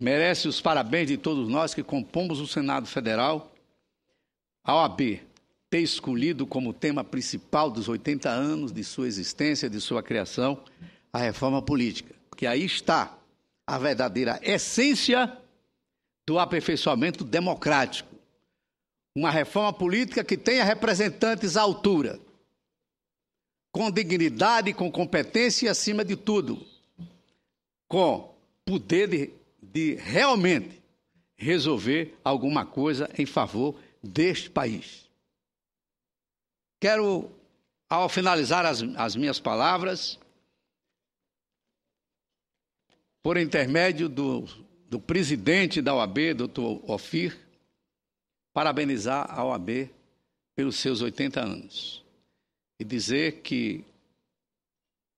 Merece os parabéns de todos nós que compomos o Senado Federal. A OAB ter escolhido como tema principal dos 80 anos de sua existência, de sua criação, a reforma política. Porque aí está a verdadeira essência do aperfeiçoamento democrático. Uma reforma política que tenha representantes à altura, com dignidade, com competência e, acima de tudo, com poder de, de realmente resolver alguma coisa em favor deste país. Quero, ao finalizar as, as minhas palavras, por intermédio do, do presidente da OAB, doutor Ofir, parabenizar a OAB pelos seus 80 anos e dizer que,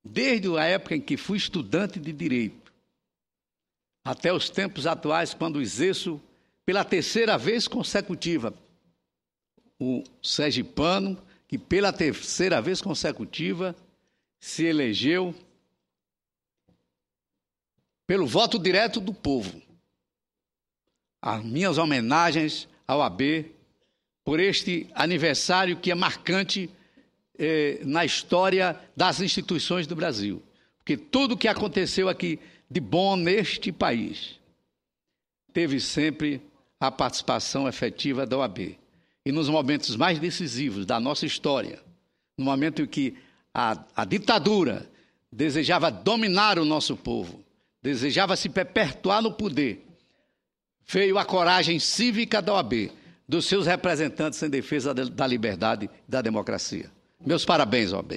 desde a época em que fui estudante de direito, até os tempos atuais, quando Exerço, pela terceira vez consecutiva, o Sergipano, que pela terceira vez consecutiva se elegeu pelo voto direto do povo. As minhas homenagens ao AB por este aniversário que é marcante eh, na história das instituições do Brasil que tudo o que aconteceu aqui de bom neste país teve sempre a participação efetiva da OAB. E nos momentos mais decisivos da nossa história, no momento em que a, a ditadura desejava dominar o nosso povo, desejava se perpetuar no poder, veio a coragem cívica da OAB, dos seus representantes em defesa da liberdade e da democracia. Meus parabéns, OAB.